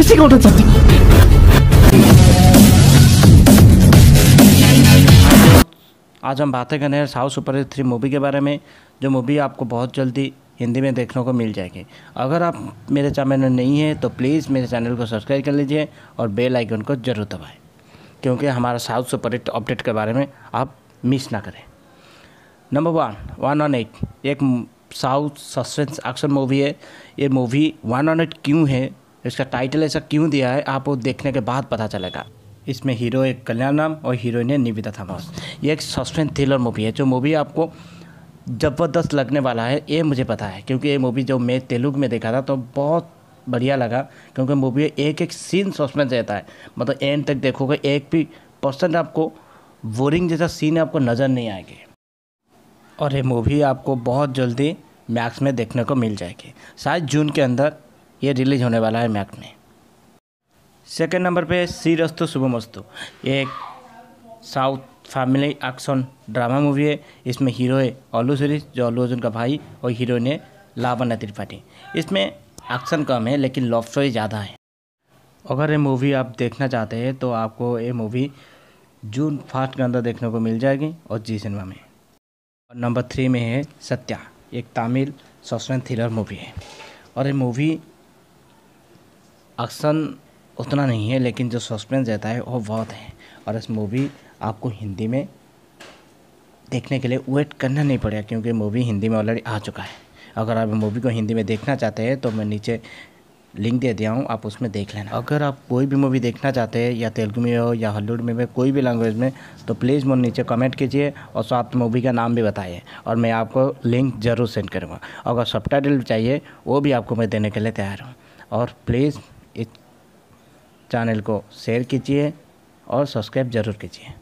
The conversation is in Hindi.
missing out on हूँ आज हम बातें करने हैं south super hit three movie के बारे में जो मूवी आपको बहुत जल्दी हिंदी में देखने को मिल जाएगी अगर आप मेरे चैनल में नहीं हैं तो प्लीज़ मेरे चैनल को सब्सक्राइब कर लीजिए और बेल आइकन को ज़रूर दबाएं क्योंकि हमारा साउथ सुपर हिट अपडेट के बारे में आप मिस ना करें number one one on eight एक साउथ सस्पेंस एक्शन मूवी है ये मूवी वन ऑन एट क्यों है इसका टाइटल ऐसा क्यों दिया है आपको देखने के बाद पता चलेगा इसमें हीरो एक कल्याण नाम और हीरोइन है निविदा थॉमस ये एक सस्पेंस थ्रिलर मूवी है जो मूवी आपको ज़बरदस्त लगने वाला है ये मुझे पता है क्योंकि ये मूवी जो मैं तेलुगु में देखा था तो बहुत बढ़िया लगा क्योंकि मूवी में एक एक सीन सस्पेंस रहता है मतलब एंड तक देखोगे एक भी परसेंट आपको बोरिंग जैसा सीन आपको नज़र नहीं आएगी और ये मूवी आपको बहुत जल्दी मैक्स में देखने को मिल जाएगी शायद जून के अंदर ये रिलीज़ होने वाला है मैक में सेकेंड नंबर पे सीरस्तु शुभमस्तु ये एक south family action drama movie है इसमें हीरो है अल्लू सुरीश जो अल्लू अर्जुन का भाई और हीरोइन है लावण्य त्रिपाठी इसमें एक्शन कम है लेकिन लव स्टोरी ज़्यादा है अगर ये मूवी आप देखना चाहते हैं तो आपको ये मूवी जून फर्स्ट के अंदर देखने को मिल जाएगी और जी सिनेमा में और नंबर थ्री में है सत्या एक तमिल सस्पेंस थ्रिलर मूवी है और ये मूवी एक्शन उतना नहीं है लेकिन जो सस्पेंस रहता है वो बहुत है और इस मूवी आपको हिंदी में देखने के लिए वेट करना नहीं पड़ेगा क्योंकि मूवी हिंदी में ऑलरेडी आ चुका है अगर आप मूवी को हिंदी में देखना चाहते हैं तो मैं नीचे लिंक दे दिया हूँ आप उसमें देख लेना अगर आप कोई भी मूवी देखना चाहते हैं या तेलुगु में हो या हॉलीवुड में, कोई भी लैंग्वेज में तो प्लीज़ मुझे नीचे कमेंट कीजिए और साथ मूवी का नाम भी बताइए और मैं आपको लिंक ज़रूर सेंड करूँगा अगर सब चाहिए वो भी आपको मैं देने के लिए तैयार हूँ और प्लीज़ इस चैनल को शेयर कीजिए और सब्सक्राइब ज़रूर कीजिए